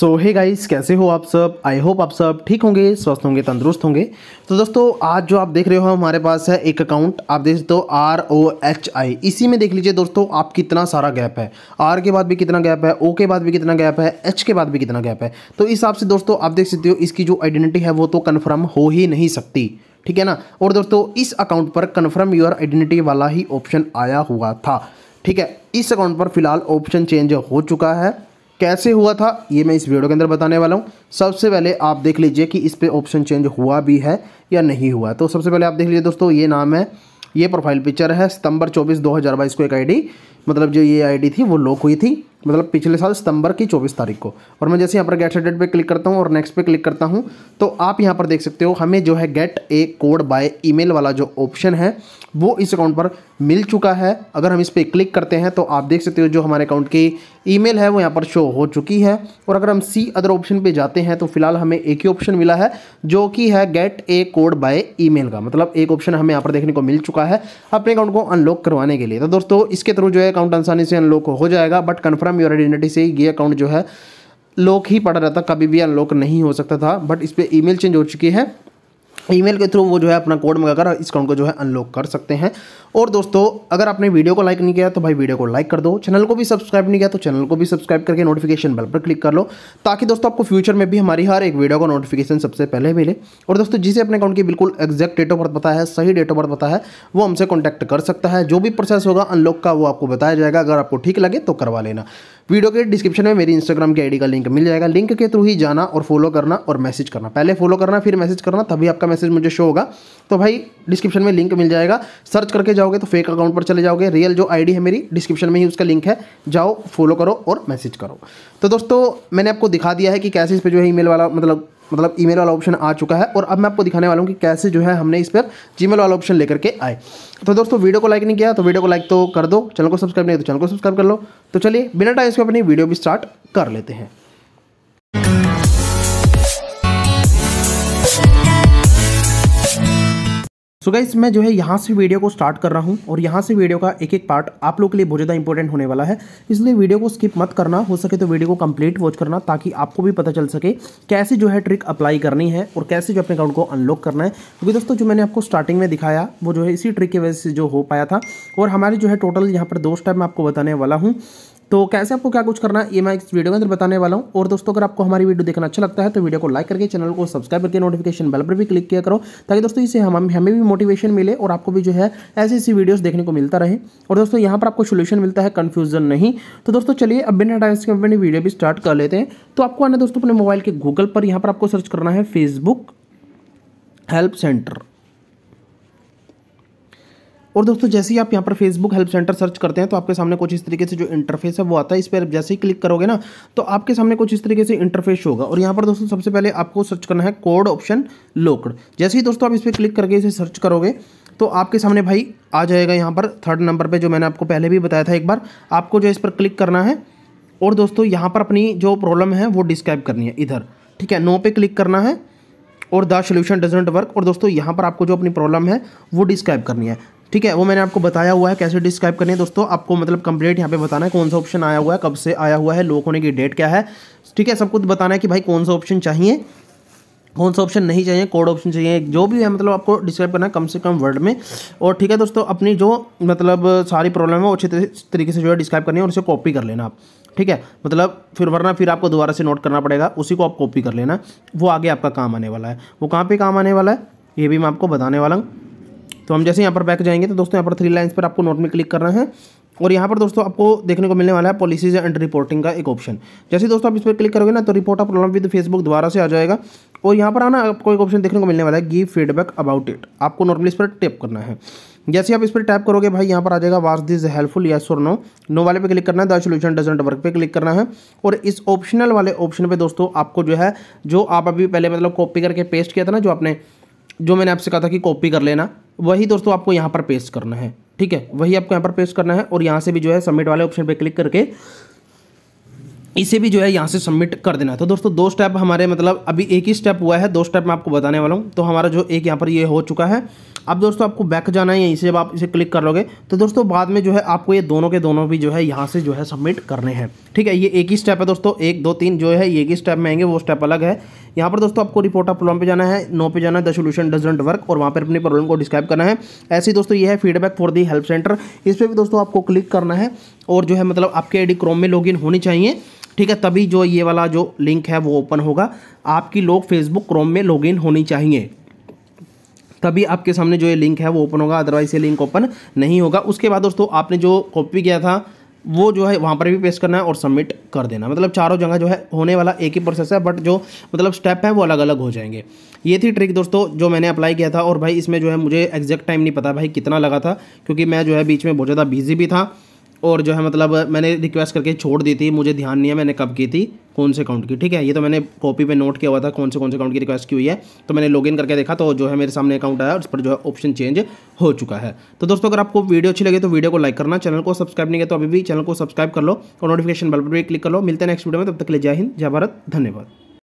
सो hey guys कैसे हो आप सब आई होप आप सब ठीक होंगे स्वस्थ होंगे तंदुरुस्त होंगे तो दोस्तों आज जो आप देख रहे हो हमारे पास है एक अकाउंट आप देख सकते हो आर ओ एच आई इसी में देख लीजिए दोस्तों आप कितना सारा गैप है आर के बाद भी कितना गैप है ओ के बाद भी कितना गैप है एच के बाद भी कितना गैप है तो इस हिसाब से दोस्तों आप देख सकते हो इसकी जो आइडेंटिटी है वो तो कन्फर्म हो ही नहीं सकती ठीक है ना और दोस्तों इस अकाउंट पर कन्फर्म योर आइडेंटिटी वाला ही ऑप्शन आया हुआ था ठीक है इस अकाउंट पर फिलहाल ऑप्शन चेंज हो चुका है कैसे हुआ था ये मैं इस वीडियो के अंदर बताने वाला हूँ सबसे पहले आप देख लीजिए कि इस पर ऑप्शन चेंज हुआ भी है या नहीं हुआ तो सबसे पहले आप देख लीजिए दोस्तों ये नाम है ये प्रोफाइल पिक्चर है सितंबर 24 2022 को एक आईडी मतलब जो ये आईडी थी वो लॉक हुई थी मतलब पिछले साल सितंबर की 24 तारीख को और मैं जैसे यहाँ पर गेट सेटेड पे क्लिक करता हूँ और नेक्स्ट पे क्लिक करता हूँ तो आप यहाँ पर देख सकते हो हमें जो है get a code by email वाला जो ऑप्शन है वो इस अकाउंट पर मिल चुका है अगर हम इस पर क्लिक करते हैं तो आप देख सकते हो जो हमारे अकाउंट की ईमेल है वो यहाँ पर शो हो चुकी है और अगर हम सी अदर ऑप्शन पर जाते हैं तो फिलहाल हमें एक ही ऑप्शन मिला है जो कि है get a code by e का मतलब एक ऑप्शन हमें यहाँ पर देखने को मिल चुका है अपने अकाउंट को अनलॉक करवाने के लिए तो दोस्तों इसके थ्रू जो है अकाउंट आसानी से अनलॉक हो जाएगा but confirm from your identity से ये अकाउंट जो है लॉक ही पड़ा रहता कभी भी अनलॉक नहीं हो सकता था बट इस पर ई चेंज हो चुकी है ईमेल के थ्रू वो जो है अपना कोड मंगाकर इस अकाउंट को जो है अनलॉक कर सकते हैं और दोस्तों अगर आपने वीडियो को लाइक नहीं किया तो भाई वीडियो को लाइक कर दो चैनल को भी सब्सक्राइब नहीं किया तो चैनल को भी सब्सक्राइब करके नोटिफिकेशन बेल पर क्लिक कर लो ताकि दोस्तों आपको फ्यूचर में भी हमारी हर एक वीडियो का नोटिफिकेशन सबसे पहले मिले और दोस्तों जिसे अपने अकाउंट की बिल्कुल एक्जैक्ट डेट ऑफ बर्थ पता है सही डेट ऑफ बर्थ पता है वो हमसे कॉन्टैक्ट कर सकता है जो भी प्रोसेस होगा अनलॉक का वो आपको बताया जाएगा अगर आपको ठीक लगे तो करवा लेना वीडियो के डिस्क्रिप्शन में मेरी इंस्टाग्राम की आईडी का लिंक मिल जाएगा लिंक के थ्रू ही जाना और फॉलो करना और मैसेज करना पहले फॉलो करना फिर मैसेज करना तभी आपका मैसेज मुझे शो होगा तो भाई डिस्क्रिप्शन में लिंक मिल जाएगा सर्च करके जाओगे तो फेक अकाउंट पर चले जाओगे रियल जो आईडी है मेरी डिस्क्रिप्शन में ही उसका लिंक है जाओ फॉलो करो और मैसेज करो तो दोस्तों मैंने आपको दिखा दिया है कि कैसे इस पर जो है ई वाला मतलब मतलब ईमेल वाला ऑप्शन आ चुका है और अब मैं आपको दिखाने वाला हूँ कि कैसे जो है हमने इस पर जीमेल वाला ऑप्शन लेकर के आए तो दोस्तों वीडियो को लाइक नहीं किया तो वीडियो को लाइक तो कर दो चैनल को सब्सक्राइब नहीं तो चैनल को सब्सक्राइब कर लो तो चलिए बिना टाइम इसके अपनी वीडियो भी स्टार्ट कर लेते हैं सो गाइस मैं जो है यहाँ से वीडियो को स्टार्ट कर रहा हूँ और यहाँ से वीडियो का एक एक पार्ट आप लोग के लिए बहुत ज़्यादा इंपॉर्टेंट होने वाला है इसलिए वीडियो को स्किप मत करना हो सके तो वीडियो को कंप्लीट वॉच करना ताकि आपको भी पता चल सके कैसे जो है ट्रिक अप्लाई करनी है और कैसे जो अपने अकाउंट को अनलॉक करना है क्योंकि तो दोस्तों जो मैंने आपको स्टार्टिंग में दिखाया वो जो है इसी ट्रिक की वजह से जो हो पाया था और हमारे जो है टोटल यहाँ पर दो स्टेप मैं आपको बताने वाला हूँ तो कैसे आपको क्या कुछ करना है ये मैं इस वीडियो के अंदर बताने वाला हूँ और दोस्तों अगर आपको हमारी वीडियो देखना अच्छा लगता है तो वीडियो को लाइक करके चैनल को सब्सक्राइब करके नोटिफिकेशन बेल पर भी क्लिक किया करो ताकि दोस्तों इससे हम हमें भी मोटिवेशन मिले और आपको भी जो है ऐसी ऐसी वीडियोज़ देखने को मिलता रहे और दोस्तों यहाँ पर आपको सोल्यूशन मिलता है कन्फ्यूजन नहीं तो दोस्तों चलिए अब बिना टाइम के अपनी वीडियो भी स्टार्ट कर लेते हैं तो आपको आना दोस्तों अपने मोबाइल के गूगल पर यहाँ पर आपको सर्च करना है फेसबुक हेल्प सेंटर और दोस्तों जैसे ही आप यहाँ पर फेसबुक हेल्प सेंटर सर्च करते हैं तो आपके सामने कुछ इस तरीके से जो इंटरफेस है वो आता है इस पर जैसे ही क्लिक करोगे ना तो आपके सामने कुछ इस तरीके से इंटरफेस होगा और यहाँ पर दोस्तों सबसे पहले आपको सर्च करना है कोड ऑप्शन लोकड जैसे ही दोस्तों आप इस पर क्लिक करके इसे सर्च करोगे तो आपके सामने भाई आ जाएगा यहाँ पर थर्ड नंबर पर जो मैंने आपको पहले भी बताया था एक बार आपको जो इस पर क्लिक करना है और दोस्तों यहाँ पर अपनी जो प्रॉब्लम है वो डिस्क्राइब करनी है इधर ठीक है नो पे क्लिक करना है और द सोल्यूशन डजेंट वर्क और दोस्तों यहाँ पर आपको जो अपनी प्रॉब्लम है वो डिस्क्राइब करनी है ठीक है वो मैंने आपको बताया हुआ है कैसे डिस्क्राइब करनी है दोस्तों आपको मतलब कंप्लीट यहाँ पे बताना है कौन सा ऑप्शन आया हुआ है कब से आया हुआ है लोक होने की डेट क्या है ठीक है सब कुछ बताना है कि भाई कौन सा ऑप्शन चाहिए कौन सा ऑप्शन नहीं चाहिए कोड ऑप्शन चाहिए जो भी है मतलब आपको डिस्क्राइब करना है कम से कम वर्ड में और ठीक है दोस्तों अपनी जो मतलब सारी प्रॉब्लम है वो अच्छे तरीके से जो है डिस्क्राइब करनी है और उसे कॉपी कर लेना आप ठीक है मतलब फिर वरना फिर आपको दोबारा से नोट करना पड़ेगा उसी को आप कॉपी कर लेना वो आगे आपका काम आने वाला है वो कहाँ पर काम आने वाला है ये भी मैं आपको बताने वाला हूँ तो हम जैसे यहाँ पर बैक जाएंगे तो दोस्तों यहाँ पर थ्री लाइन्स पर आपको नोट में क्लिक करना है और यहाँ पर दोस्तों आपको देखने को मिलने वाला है पॉलिसीज एंड रिपोर्टिंग का एक ऑप्शन जैसे दोस्तों आप इस पर क्लिक करोगे ना तो report of problem with Facebook द्वारा से आ जाएगा और यहाँ पर आना आपको एक ऑप्शन देखने को मिलने वाला है गिव फीडबैक अबाउट इट आपको नॉर्मली इस पर टैप करना है जैसे आप इस पर टैप करोगे भाई यहाँ पर आ जाएगा वाज दिस हेल्पफुल या सोर नो नो वाले पे क्लिक करना है द सोल्यूशन डजेंट वर्क पे क्लिक करना है और इस ऑप्शनल वाले ऑप्शन पे दोस्तों आपको जो है जो आप अभी पहले मतलब कॉपी करके पेस्ट किया था ना जो आपने जो मैंने आपसे कहा था कि कॉपी कर लेना वही दोस्तों आपको यहाँ पर पेस्ट करना है ठीक है वही आपको यहाँ पर पेस्ट करना है और यहाँ से भी जो है सबमिट वाले ऑप्शन पर क्लिक करके इसे भी जो है यहाँ से सबमिट कर देना है तो दोस्तों दो स्टेप हमारे मतलब अभी एक ही स्टेप हुआ है दो स्टेप मैं आपको बताने वाला हूँ तो हमारा जो एक यहाँ पर ये यह हो चुका है अब दोस्तों आपको बैक जाना है यहीं से जब आप इसे क्लिक कर लोगे तो दोस्तों बाद में जो है आपको ये दोनों के दोनों भी जो है यहाँ से जो है सबमिट करने हैं ठीक है ये एक ही स्टेप है दोस्तों एक दो तीन जो है एक ही स्टेप में आएंगे वो स्टेप अलग है यहाँ पर दोस्तों आपको रिपोर्ट प्रॉब्लम पे जाना है नो पे जाना है द सोल्यूशन डजेंट वर्क और वहाँ पर अपनी प्रॉब्लम को डिस्क्राइब करना है ऐसे दोस्तों ये है feedback for the help centre इस पर भी दोस्तों आपको क्लिक करना है और जो है मतलब आपके आई क्रोम में इन होनी चाहिए ठीक है तभी जो ये वाला जो लिंक है वो ओपन होगा आपकी लोग फेसबुक क्रोम में लॉगिन होनी चाहिए तभी आपके सामने जो ये लिंक है वो ओपन होगा अदरवाइज ये लिंक ओपन नहीं होगा उसके बाद दोस्तों आपने जो कॉपी किया था वो जो है वहाँ पर भी पेस्ट करना है और सबमिट कर देना मतलब चारों जगह जो है होने वाला एक ही प्रोसेस है बट जो मतलब स्टेप है वो अलग अलग हो जाएंगे ये थी ट्रिक दोस्तों जो मैंने अप्लाई किया था और भाई इसमें जो है मुझे एग्जैक्ट टाइम नहीं पता भाई कितना लगा था क्योंकि मैं जो है बीच में बहुत ज़्यादा बिजी भी था और जो है मतलब मैंने रिक्वेस्ट करके छोड़ दी थी मुझे ध्यान नहीं है मैंने कब की थी कौन से अकाउंट की ठीक है ये तो मैंने कॉपी पे नोट किया हुआ था कौन से कौन से अकाउंट की रिक्वेस्ट की हुई है तो मैंने लॉगिन करके देखा तो जो है मेरे सामने अकाउंट आया उस पर जो है ऑप्शन चेंज हो चुका है तो दोस्तों अगर आपको वीडियो अच्छी लगे तो वीडियो को लाइक करना चैनल को सब्सक्राइब नहीं किया तो अभी भी चैनल को सब्सक्राइब कर लो और नोटिफिकेशन बल पर भी क्लिक कर लो मिलते हैं नेक्स्ट वीडियो में तब तक ले जय हिंद जय भारत धन्यवाद